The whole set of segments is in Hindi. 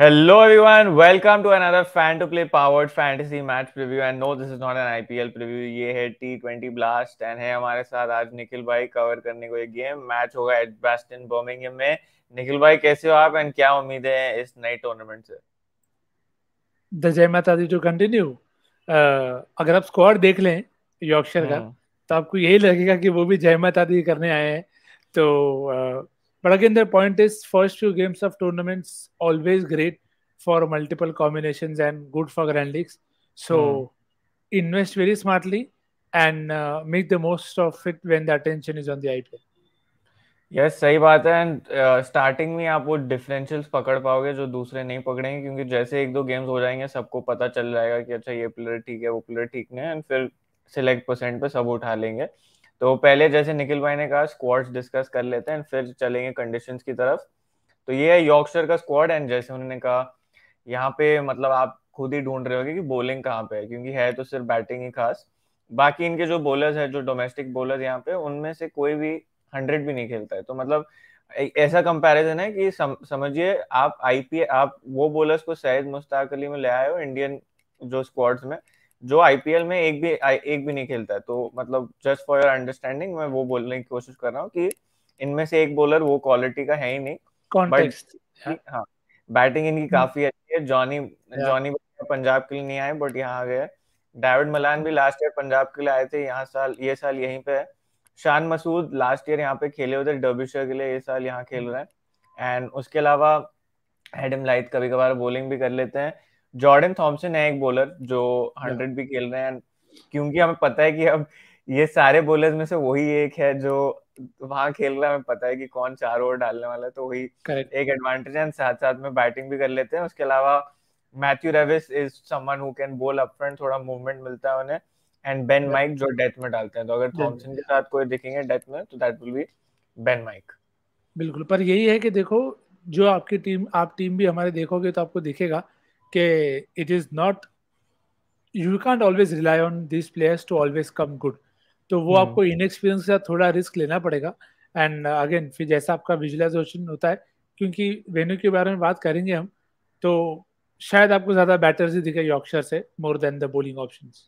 Hello everyone, welcome to another Fan to Play powered fantasy match preview. And no, this is not an IPL preview. ये है T20 Blast and है हमारे साथ आज निखिल भाई कवर करने को ये गेम मैच होगा एडबैस्टन बर्मिंघम में. निखिल भाई कैसे हो आप एंड क्या उम्मीदें हैं इस नए टूर्नामेंट से? The game जय माता जो continue. Uh, अगर आप स्क्वाड देख लें यॉर्कशायर का हम्म। तो आपको यही लगेगा कि वो भी जयमत आदि करने आए हैं. तो uh, But again, their point is first few games of tournaments always great for multiple combinations and good for grand leagues. So mm. invest very smartly and uh, make the most of it when the attention is on the IPL. Yes सही बात है एंड स्टार्टिंग में आप वो डिफरेंशियल्स पकड़ पाओगे जो दूसरे नहीं पकड़ेंगे क्योंकि जैसे एक दो गेम्स हो जाएंगे सबको पता चल जाएगा कि अच्छा ये प्लेयर ठीक है वो प्लेयर ठीक नहीं है एंड फिर सिलेक्ट परसेंट पे सब उठा लेंगे तो पहले जैसे निखिल भाई ने कहा स्क्वाड्स डिस्कस कर लेते हैं फिर चलेंगे कंडीशन की तरफ तो ये है यॉर्कशायर का स्क्वाड एंड जैसे उन्होंने कहा यहाँ पे मतलब आप खुद ही ढूंढ रहे होगे कि बॉलिंग कहाँ पे है क्योंकि है तो सिर्फ बैटिंग ही खास बाकी इनके जो बॉलर्स है जो डोमेस्टिक बॉलर यहाँ पे उनमें से कोई भी हंड्रेड भी नहीं खेलता है तो मतलब ऐसा कंपैरिजन है कि सम, समझिए आप आईपीएल आप वो बॉलर्स को शायद मुश्ताक अली में ले आए हो इंडियन जो स्क्वाड्स में जो आईपीएल में एक भी एक भी नहीं खेलता है तो मतलब जस्ट फॉर योर अंडरस्टैंडिंग मैं वो बोलने की कोशिश कर रहा हूँ कि इनमें से एक बॉलर वो क्वालिटी का है ही नहीं बट हाँ बैटिंग इनकी hmm. काफी अच्छी है जॉनी जॉनी पंजाब के लिए नहीं आए बट यहाँ आ गए डेविड मलान भी लास्ट ईयर पंजाब के लिए आए थे यहाँ साल ये साल यहीं पे है शान मसूद लास्ट ईयर यहाँ पे खेले हुए थे डब्यूशर के लिए ये साल यहाँ खेल रहे हैं एंड उसके अलावा एडम लाइट कभी कभार बॉलिंग भी कर लेते हैं जॉर्डन थॉमसन है एक बॉलर जो हंड्रेड भी खेल रहे हैं क्योंकि हमें पता है कि अब ये सारे बॉलर्स में से वही एक है जो वहां खेल रहा है हमें पता है कि कौन चार ओवर डालने वाला है तो वही Correct. एक एडवांटेज है साथ साथ में बैटिंग भी कर लेते हैं उसके अलावा Matthew Revis is someone who can bowl up front थोड़ा मूवमेंट मिलता है उन्हें एंड बेन माइक जो डेथ में डालते हैं तो अगर थॉमसन के साथ कोई दिखेंगे डेथ में तो that will be Ben Mike बिल्कुल पर यही है कि देखो जो आपकी टीम आप टीम भी हमारे देखोगे तो आपको दिखेगा okay, it is not you can't always rely on this players to always come good तो वो hmm. आपको इनएक्सपीरियंस का थोड़ा रिस्क लेना पड़ेगा एंड अगेन uh, फिर जैसा आपका विजुअलाइजेशन होता है क्योंकि वेन्यू के बारे में बात करेंगे हम तो शायद आपको ज्यादा बैटर ही दिखे यॉर्कशर से more than the bowling options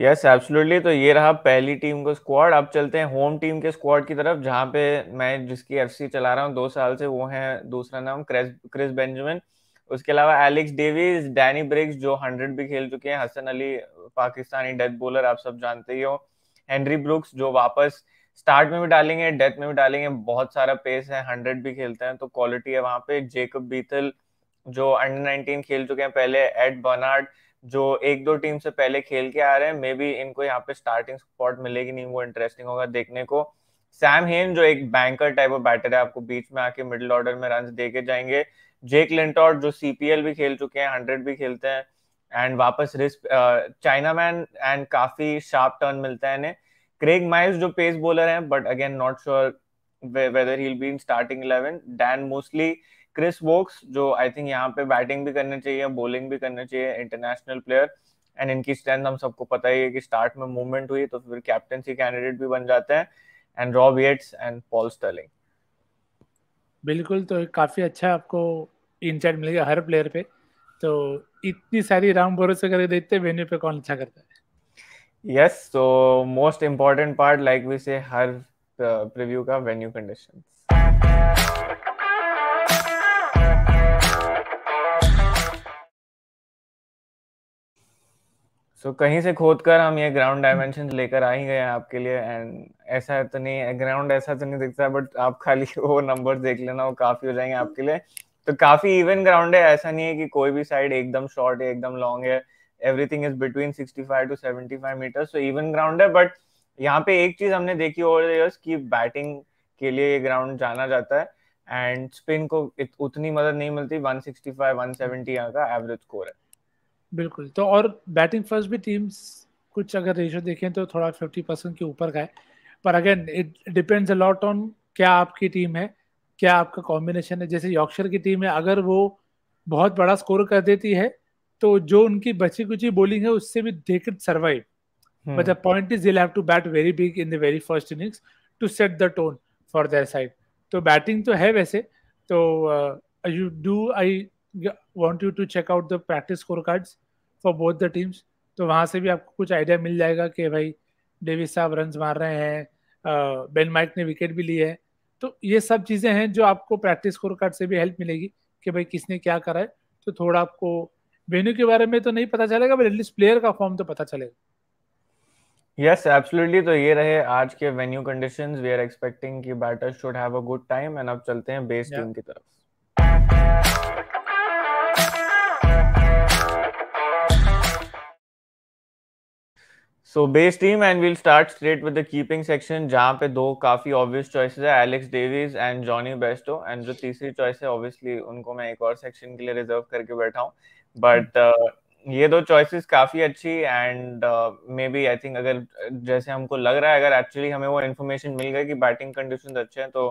yes absolutely तो ये रहा पहली टीम का स्क्वाड अब चलते हैं होम टीम के स्क्वाड की तरफ जहाँ पे मैं जिसकी एफसी चला रहा हूँ दो साल से वो है दूसरा नाम क्रिस क्रिस बेंजामिन उसके अलावा एलेक्स डेविस डैनी ब्रिक्स जो हंड्रेड भी खेल चुके हैं हसन अली पाकिस्तानी डेथ बॉलर आप सब जानते ही हो हेनरी ब्रुक्स जो वापस स्टार्ट में भी डालेंगे डेथ में भी डालेंगे बहुत सारा पेस है हंड्रेड भी खेलते हैं तो क्वालिटी है वहां पे जेकब बीथल जो अंडर नाइनटीन खेल चुके हैं पहले एड बर्नार्ड जो एक दो टीम से पहले खेल के आ रहे हैं मे बी इनको यहाँ पे स्टार्टिंग स्पॉट मिलेगी नहीं वो इंटरेस्टिंग होगा देखने को सैम हेन जो एक बैंकर टाइप ऑफ बैटर है आपको बीच में आके मिडिल ऑर्डर में रन दे के जाएंगे जेक लिंटॉट जो सीपीएल भी खेल चुके हैं हंड्रेड भी खेलते हैं एंड वापस रिस्क चाइना मैन एंड काफी शार्प टर्न मिलता है इन्हें क्रेग माइल्स जो पेस बॉलर हैं but again not sure whether he be in starting eleven then mostly Chris Woakes जो आई थिंक यहाँ पे बैटिंग भी करनी चाहिए बॉलिंग भी करनी चाहिए इंटरनेशनल प्लेयर एंड इनकी स्ट्रेंथ हम सबको पता ही है कि स्टार्ट में मूवमेंट हुई तो फिर कैप्टनसी कैंडिडेट भी बन जाते हैं and Rob Yates and Paul Stirling बिल्कुल तो काफ़ी अच्छा आपको चार्ट मिलेगा हर प्लेयर पे तो इतनी सारी राम भरोसे करके देखते हैं वेन्यू पे कौन अच्छा करता है yes so most important part like we say हर प्रीव्यू uh, का वेन्यू कंडीशंस सो so, कहीं से खोद कर हम ये ग्राउंड डायमेंशन लेकर आ ही गए हैं आपके लिए एंड ऐसा तो नहीं ग्राउंड ऐसा तो नहीं दिखता बट आप खाली वो नंबर देख लेना वो काफी हो जाएंगे आपके लिए तो काफी इवन ग्राउंड है ऐसा नहीं है कि कोई भी साइड एकदम शॉर्ट है एकदम लॉन्ग है everything is between sixty five to seventy five metre so even ground है बट यहाँ पे एक चीज हमने देखी ओवर इयर्स की बैटिंग के लिए ये ग्राउंड जाना जाता है एंड स्पिन को उतनी मदद नहीं मिलती 165 170 यहाँ का एवरेज स्कोर है बिल्कुल तो और बैटिंग फर्स्ट भी टीम्स कुछ अगर रेशो देखें तो थोड़ा फिफ्टी परसेंट के ऊपर का है पर again it depends a lot on क्या आपकी टीम है क्या आपका कॉम्बिनेशन है जैसे यॉक्शर की टीम है अगर वो बहुत बड़ा स्कोर कर देती है तो जो उनकी बची कुची बॉलिंग है उससे भी they can survive but the point is have to bat very big in the very first innings to set the tone for their side तो बैटिंग तो है वैसे तो you do I want you to check out the practice score cards for both the teams तो वहाँ से भी आपको कुछ आइडिया मिल जाएगा कि भाई डेविस साहब रन मार रहे हैं बेन माइक ने विकेट भी लिए है तो ये सब चीज़ें हैं जो आपको प्रैक्टिस स्कोर कार्ड से भी हेल्प मिलेगी कि भाई किसने क्या करा है तो थोड़ा आपको वेन्यू के बारे में तो नहीं पता चलेगा बट एटलीस्ट प्लेयर का फॉर्म तो पता चलेगा यस yes, एब्सोल्युटली तो ये रहे आज के venue conditions we are expecting कि batters should have a good time and अब चलते हैं बेस टीम की तरफ so base team and we'll start straight with the keeping section जहाँ पे दो काफी ऑब्वियस चॉइसेस है Alex Davies and Jonny Bairstow and जो तीसरी चॉइस है ऑब्वियसली उनको मैं एक और सेक्शन के लिए रिजर्व करके बैठा हूँ बट hmm. uh, ये दो चॉइसेस काफी अच्छी and maybe I think अगर जैसे हमको लग रहा है अगर एक्चुअली हमें वो इन्फॉर्मेशन मिल गई कि बैटिंग कंडीशन अच्छे हैं तो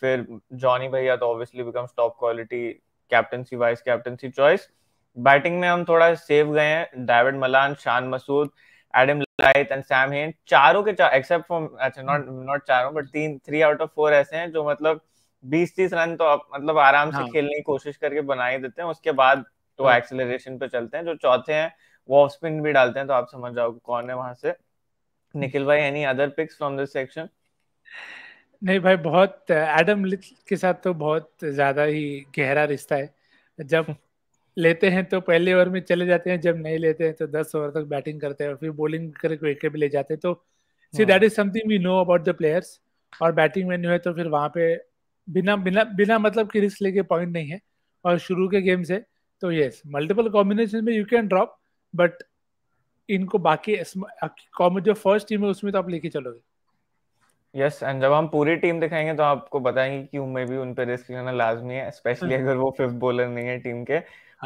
फिर जॉनी भैया तो obviously becomes top quality captaincy vice captaincy choice batting में हम थोड़ा सेफ गए हैं David Malan Shan Masood Adam Lyth and Sam Hain चारों के चार एक्सेप्ट फॉर अच्छा नॉट नॉट चारों बट तीन थ्री आउट ऑफ फोर ऐसे हैं जो मतलब बीस तीस रन तो मतलब आराम से हाँ. खेलने की कोशिश करके बना ही देते हैं उसके बाद तो एक्सेलरेशन हाँ। पे चलते हैं जो चौथे हैं वो ऑफ स्पिन भी डालते हैं तो आप समझ जाओ कौन है वहां से निखिल भाई any other picks from this section नहीं भाई बहुत एडम लिटिल के साथ तो बहुत ज्यादा ही गहरा रिश्ता है जब लेते हैं तो पहले ओवर में चले जाते हैं जब नहीं लेते हैं तो दस ओवर तक बैटिंग करते हैं और फिर बॉलिंग करके विकेट भी ले जाते हैं तो see that is something we know about the players और बैटिंग में न्यू है तो फिर वहाँ पे बिना बिना बिना मतलब कि रिस्क लेके पॉइंट नहीं है और शुरू के गेम से तो यस मल्टीपल कॉम्बिनेशन में यू कैन ड्रॉप बट इनको बाकी जो फर्स्ट टीम है उसमें तो आप लेके चलोगे यस एंड जब हम पूरी टीम दिखाएंगे तो आपको बताएंगे कि उनमें भी उन पर रिस्क लेना लाजमी है स्पेशली हम्म। अगर वो फिफ्थ बॉलर नहीं है टीम के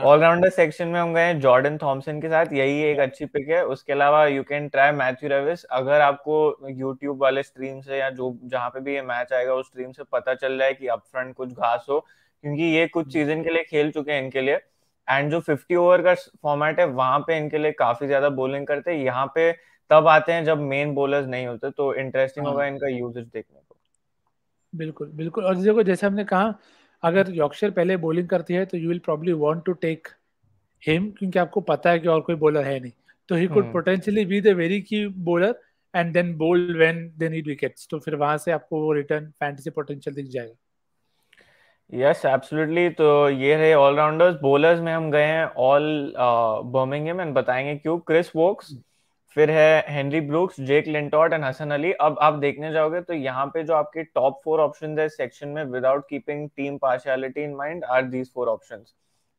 ऑलराउंडर हाँ। सेक्शन में हम गए जॉर्डन थॉमसन के साथ यही एक अच्छी पिक है उसके अलावा you can try Matthew Revis अगर आपको यूट्यूब वाले स्ट्रीम से या जो जहां पे भी ये मैच आएगा उस स्ट्रीम से पता चल रहा है कि अप फ्रंट कुछ घास हो क्योंकि ये कुछ सीजन हम्म। के लिए खेल चुके हैं इनके लिए एंड जो फिफ्टी ओवर का फॉर्मेट है वहां पे इनके लिए काफी ज्यादा बोलिंग करते हैं यहाँ पे तब आते हैं जब मेन बॉलर्स नहीं होते तो इंटरेस्टिंग हाँ। होगा इनका यूजेज देखने को बिल्कुल बिल्कुल और जैसे हमने कहा अगर यॉर्कशर पहले बॉलिंग करती है तो you will probably want to take him क्योंकि आपको पता है कि और कोई बॉलर है नहीं तो he could potentially be the very key bowler and then bowl when they need wickets तो फिर वहां से आपको वो रिटर्न फैंटेसी पोटेंशियल दिख जाएगा यस एब्सोल्युटली तो ये रहे ऑलराउंडर्स बॉलर्स में हम गए हैं ऑल बर्मिंगम एंड बताएंगे क्यों क्रिस वोक्स फिर है Henry Brooks Jake Lintott and Hasan Ali अब आप देखने जाओगे तो यहाँ पे जो आपके टॉप फोर ऑप्शन है सेक्शन में without keeping team partiality in mind are these four option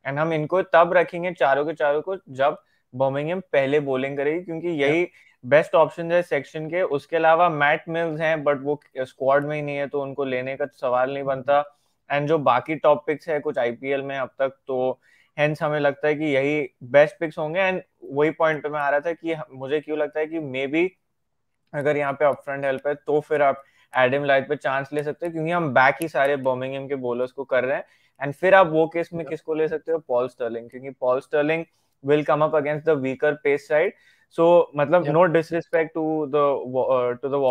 and हम इनको तब रखेंगे चारों के चारों को जब बर्मिंगम पहले बॉलिंग करेगी क्योंकि यही बेस्ट ऑप्शन है सेक्शन के उसके अलावा मैट मिल्स हैं बट वो स्क्वाड में ही नहीं है तो उनको लेने का सवाल नहीं बनता एंड mm-hmm. जो बाकी टॉपिक्स है कुछ आईपीएल में अब तक तो हेंस हमें लगता है कि यही बेस्ट पिक्स होंगे एंड वही पॉइंट पे मैं आ रहा था कि मुझे क्यों लगता है कि मे बी अगर यहाँ पे अप फ्रंट हेल्प है तो फिर आप एडम लाइट पे चांस ले सकते हो क्योंकि हम बैक ही सारे बॉमिंग के बोलर्स को कर रहे हैं एंड फिर आप वो केस में किसको ले सकते हो पॉल स्टर्लिंग क्योंकि Paul Stirling will come up against the weaker pace side so मतलब no disrespect to the to the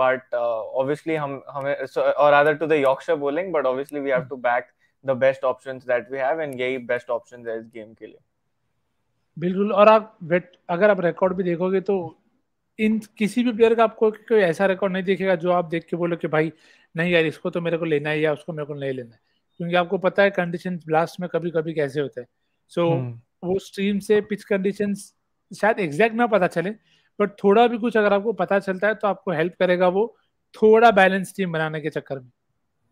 but obviously हम हमें और other to the Yorkshire bowling but obviously we have to back the best options that we have and यही बेस्ट ऑप्शंस है इस गेम के लिए बिल्कुल और आप वेट अगर आप रिकॉर्ड भी देखोगे तो इन किसी भी प्लेयर का आपको कोई ऐसा रिकॉर्ड नहीं दिखेगा जो आप देख के बोलो कि भाई नहीं यार इसको तो मेरे को लेना है या उसको मेरे को नहीं लेना है क्योंकि आपको पता है कंडीशन ब्लास्ट में कभी कभी कैसे होता है सो so, हम्म। वो स्ट्रीम से पिच कंडीशन शायद एग्जैक्ट ना पता चले बट थोड़ा भी कुछ अगर आपको पता चलता है तो आपको हेल्प करेगा वो थोड़ा बैलेंस टीम बनाने के चक्कर में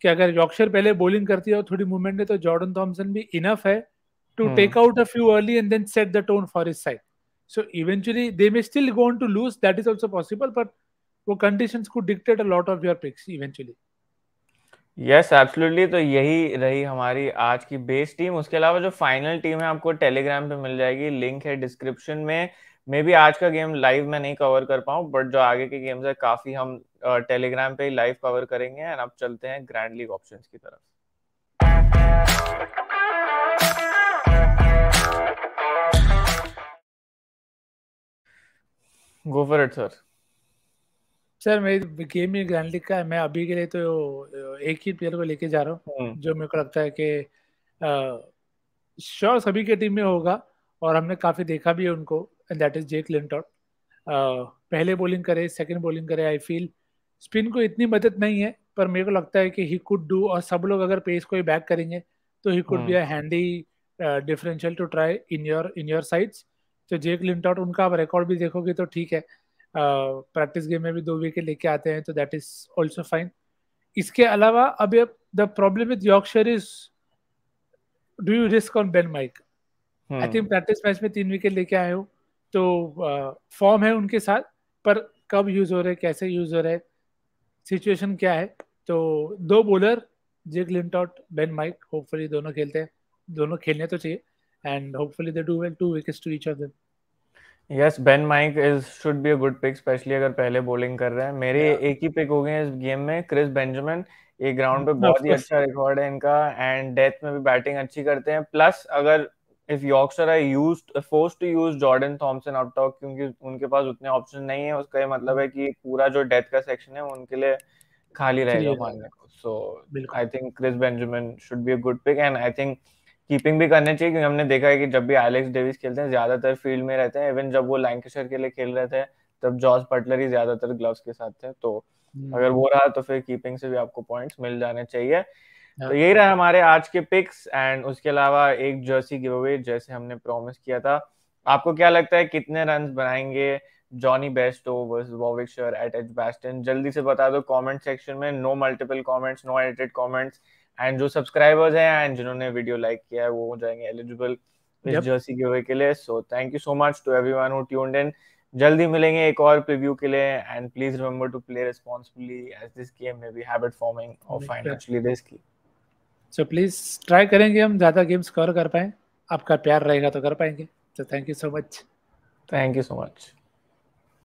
कि अगर यॉर्कशायर पहले बॉलिंग करती है और थोड़ी मूवमेंट है तो जॉर्डन थॉमसन भी इनफ है to take out a few early and then set the tone for his side so eventually they may still go on to lose that is also possible but वो कंडीशन को dictate a lot of your picks eventually yes absolutely तो यही रही हमारी आज की बेस्ट टीम उसके अलावा जो फाइनल टीम है आपको टेलीग्राम पे मिल जाएगी लिंक है डिस्क्रिप्शन में मे बी आज का गेम लाइव में नहीं कवर कर पाऊँ बट जो आगे के गेम्स है काफी हम टेलीग्राम पे लाइव कवर करेंगे एंड अब चलते हैं ग्रैंड लीग ऑप्शंस की तरफ go for it sir sir मेरी गेम ही ग्रैंड लीग का है मैं अभी के लिए तो एक ही प्लेयर को लेके जा रहा हूँ हम्म। जो मेरे को लगता है कि श्योर सभी के टीम में होगा और हमने काफी देखा भी है उनको and that is Jake Lintott पहले बॉलिंग करे सेकेंड बॉलिंग करे आई फील स्पिन को इतनी मदद नहीं है पर मेरे को लगता है कि ही कुड डू और सब लोग अगर पेस को ही बैक करेंगे तो he could be a handy differential to try in your in your sides तो जेक लिंटॉट उनका आप रिकॉर्ड भी देखोगे तो ठीक है प्रैक्टिस uh, गेम में भी दो विकेट लेके आते हैं तो दैट इज ऑल्सो फाइन इसके अलावा अब the problem with Yorkshire is do you risk on Ben Mike I think practice match में तीन विकेट लेके आए हूँ तो फॉर्म है उनके साथ पर कब यूज हो रहे कैसे यूज हो रहे सिचुएशन क्या है तो दो bowler Jake Lintott Ben Mike hopefully दोनों खेलते हैं दोनों खेलने तो चाहिए and hopefully they do well two wickets to each of them yes Ben Mike is should be a good pick specially अगर पहले बॉलिंग कर रहे हैं मेरे yeah. एक ही पिक हो गए हैं इस गेम में क्रिस बेंजामिन ये ग्राउंड पे बहुत ही अच्छा रिकॉर्ड है इनका एंड डेथ में भी बैटिंग अच्छी करते हैं प्लस अगर if Yorkshire I use force to use Jordan Thompson out talk क्योंकि उनके पास उतने ऑप्शन नहीं है उसका मतलब है कि पूरा जो डेथ का सेक्शन है उनके लिए खाली रहेगा मानने को so I think Chris Benjamin should be a good pick and I think keeping भी करने चाहिए क्योंकि हमने देखा है कि जब भी एलेक्स डेविस खेलते हैं ज्यादातर फील्ड में रहते हैं इवन जब वो लैंकेशर के लिए खेल रहे थे तब जॉर्ज बटलर ही ज्यादातर ग्लव्स के साथ थे तो हम्म। अगर वो रहा तो फिर कीपिंग से भी आपको पॉइंट्स मिल जाने चाहिए तो यही रहा हमारे आज के पिक्स एंड उसके अलावा एक जर्सी गिव अवे जैसे हमने प्रॉमिस किया था आपको क्या लगता है कितने रन बनाएंगे Jonny Bairstow versus Warwickshire Edgbaston जल्दी से बता दो कमेंट सेक्शन में no multiple comments no edited comments and जो सब्सक्राइबर्स हैं एंड जिन्होंने वीडियो लाइक किया है वो हो जाएंगे एलिजिबल इस जर्सी गिव के लिए so thank you so much to everyone who tuned in जल्दी मिलेंगे एक और प्रीव्यू के लिए and please remember to play responsibly as this game may be habit forming और financially risky so please try करेंगे हम ज़्यादा गेम्स कवर कर पाएँ आपका प्यार रहेगा तो कर पाएंगे तो thank you so much thank you so much